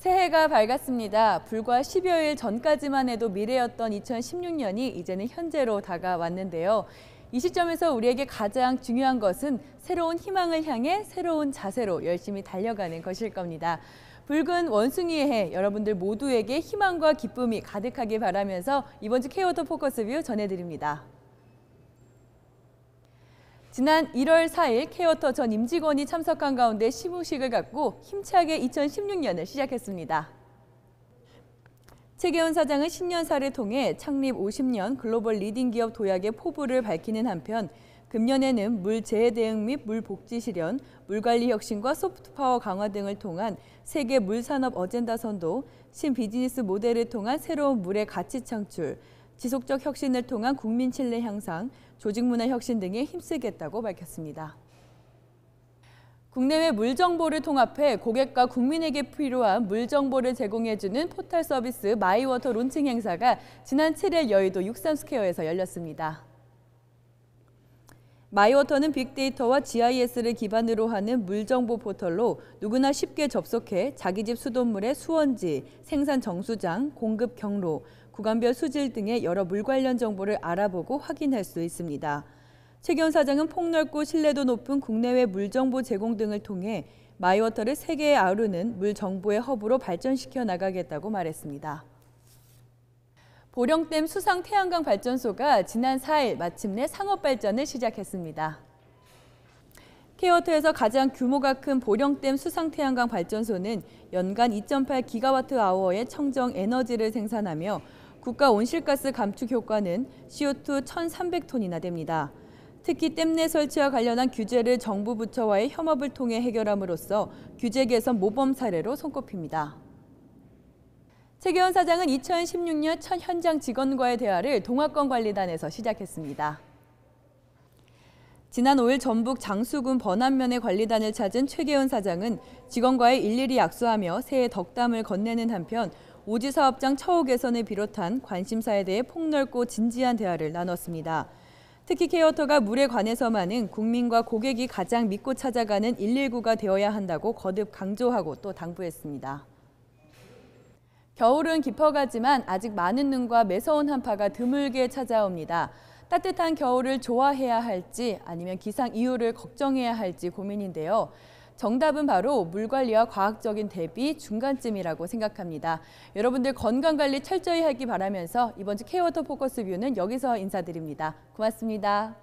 새해가 밝았습니다. 불과 10여일 전까지만 해도 미래였던 2016년이 이제는 현재로 다가왔는데요. 이 시점에서 우리에게 가장 중요한 것은 새로운 희망을 향해 새로운 자세로 열심히 달려가는 것일 겁니다. 붉은 원숭이의 해 여러분들 모두에게 희망과 기쁨이 가득하길 바라면서 이번 주케워더 포커스 뷰 전해드립니다. 지난 1월 4일 케어터 전 임직원이 참석한 가운데 시무식을 갖고 힘차게 2016년을 시작했습니다. 최계훈 사장은 신년사를 통해 창립 50년 글로벌 리딩 기업 도약의 포부를 밝히는 한편 금년에는 물 재해 대응 및 물 복지 실현, 물 관리 혁신과 소프트 파워 강화 등을 통한 세계 물 산업 어젠다 선도, 신비즈니스 모델을 통한 새로운 물의 가치 창출, 지속적 혁신을 통한 국민 신뢰 향상, 조직 문화 혁신 등에 힘쓰겠다고 밝혔습니다. 국내외 물 정보를 통합해 고객과 국민에게 필요한 물 정보를 제공해주는 포털 서비스 마이워터 론칭 행사가 지난 7일 여의도 육삼스퀘어에서 열렸습니다. 마이워터는 빅데이터와 GIS를 기반으로 하는 물정보 포털로 누구나 쉽게 접속해 자기 집 수돗물의 수원지, 생산 정수장, 공급 경로, 구간별 수질 등의 여러 물 관련 정보를 알아보고 확인할 수 있습니다. 최견 사장은 폭넓고 신뢰도 높은 국내외 물정보 제공 등을 통해 마이워터를 세계에 아우르는 물정보의 허브로 발전시켜 나가겠다고 말했습니다. 보령댐 수상 태양광 발전소가 지난 4일 마침내 상업 발전을 시작했습니다. 케어트에서 가장 규모가 큰 보령댐 수상 태양광 발전소는 연간 2.8 기가와트아워의 청정 에너지를 생산하며 국가 온실가스 감축 효과는 CO2 1,300톤이나 됩니다. 특히 댐내 설치와 관련한 규제를 정부 부처와의 협업을 통해 해결함으로써 규제 개선 모범 사례로 손꼽힙니다. 최기현 사장은 2016년 첫 현장 직원과의 대화를 동학권관리단에서 시작했습니다. 지난 5일 전북 장수군 번안면의 관리단을 찾은 최계현 사장은 직원과의 일일이 약수하며 새해 덕담을 건네는 한편 오지사업장 처우 개선을 비롯한 관심사에 대해 폭넓고 진지한 대화를 나눴습니다. 특히 케어터가 물에 관해서만은 국민과 고객이 가장 믿고 찾아가는 119가 되어야 한다고 거듭 강조하고 또 당부했습니다. 겨울은 깊어가지만 아직 많은 눈과 매서운 한파가 드물게 찾아옵니다. 따뜻한 겨울을 좋아해야 할지 아니면 기상 이유를 걱정해야 할지 고민인데요. 정답은 바로 물관리와 과학적인 대비 중간쯤이라고 생각합니다. 여러분들 건강관리 철저히 하기 바라면서 이번 주 케어워터 포커스 뷰는 여기서 인사드립니다. 고맙습니다.